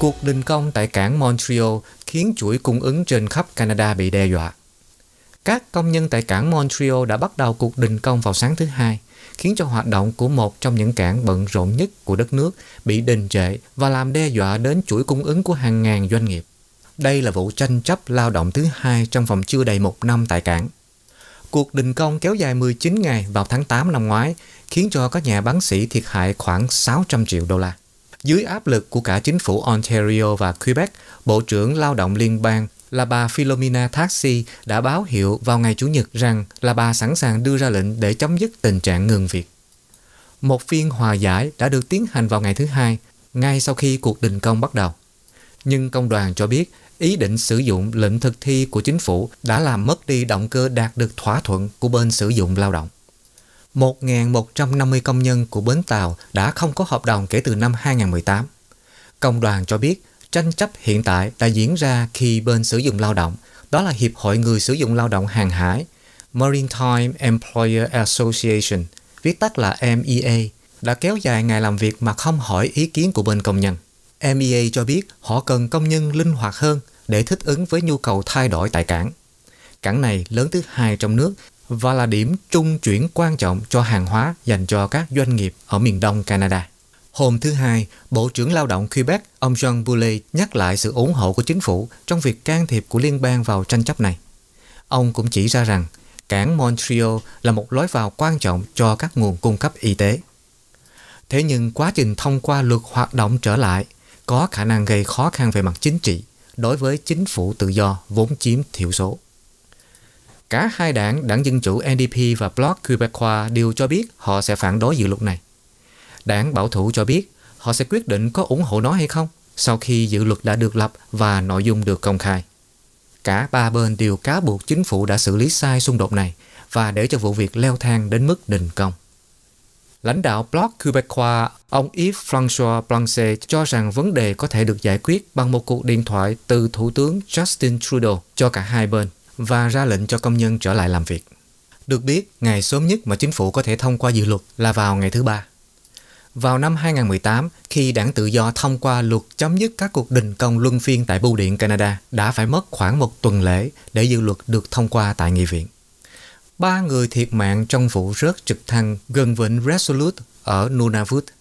Cuộc đình công tại cảng Montreal khiến chuỗi cung ứng trên khắp Canada bị đe dọa. Các công nhân tại cảng Montreal đã bắt đầu cuộc đình công vào sáng thứ hai, khiến cho hoạt động của một trong những cảng bận rộn nhất của đất nước bị đình trệ và làm đe dọa đến chuỗi cung ứng của hàng ngàn doanh nghiệp. Đây là vụ tranh chấp lao động thứ hai trong vòng chưa đầy một năm tại cảng. Cuộc đình công kéo dài 19 ngày vào tháng 8 năm ngoái khiến cho các nhà bán sĩ thiệt hại khoảng 600 triệu đô la. Dưới áp lực của cả chính phủ Ontario và Quebec, Bộ trưởng Lao động Liên bang là bà Philomena Taxi đã báo hiệu vào ngày Chủ nhật rằng là bà sẵn sàng đưa ra lệnh để chấm dứt tình trạng ngừng việc. Một phiên hòa giải đã được tiến hành vào ngày thứ hai, ngay sau khi cuộc đình công bắt đầu. Nhưng công đoàn cho biết ý định sử dụng lệnh thực thi của chính phủ đã làm mất đi động cơ đạt được thỏa thuận của bên sử dụng lao động. 1.150 công nhân của bến tàu đã không có hợp đồng kể từ năm 2018. Công đoàn cho biết tranh chấp hiện tại đã diễn ra khi bên sử dụng lao động, đó là Hiệp hội Người Sử dụng Lao động Hàng hải, Maritime Employer Association, viết tắt là MEA, đã kéo dài ngày làm việc mà không hỏi ý kiến của bên công nhân. MEA cho biết họ cần công nhân linh hoạt hơn để thích ứng với nhu cầu thay đổi tại cảng. Cảng này lớn thứ hai trong nước và là điểm trung chuyển quan trọng cho hàng hóa dành cho các doanh nghiệp ở miền đông Canada. Hôm thứ Hai, Bộ trưởng Lao động Quebec, ông Jean boulay nhắc lại sự ủng hộ của chính phủ trong việc can thiệp của liên bang vào tranh chấp này. Ông cũng chỉ ra rằng cảng Montreal là một lối vào quan trọng cho các nguồn cung cấp y tế. Thế nhưng quá trình thông qua luật hoạt động trở lại có khả năng gây khó khăn về mặt chính trị đối với chính phủ tự do vốn chiếm thiểu số. Cả hai đảng, đảng Dân Chủ NDP và Bloc Quebecois đều cho biết họ sẽ phản đối dự luật này. Đảng Bảo thủ cho biết họ sẽ quyết định có ủng hộ nó hay không sau khi dự luật đã được lập và nội dung được công khai. Cả ba bên đều cáo buộc chính phủ đã xử lý sai xung đột này và để cho vụ việc leo thang đến mức đình công. Lãnh đạo Bloc Quebecois, ông Yves-François Blanchet cho rằng vấn đề có thể được giải quyết bằng một cuộc điện thoại từ Thủ tướng Justin Trudeau cho cả hai bên và ra lệnh cho công nhân trở lại làm việc. Được biết, ngày sớm nhất mà chính phủ có thể thông qua dự luật là vào ngày thứ ba. Vào năm 2018, khi đảng tự do thông qua luật chấm dứt các cuộc đình công luân phiên tại Bưu điện Canada, đã phải mất khoảng một tuần lễ để dự luật được thông qua tại nghị viện. Ba người thiệt mạng trong vụ rớt trực thăng gần vịnh Resolute ở Nunavut –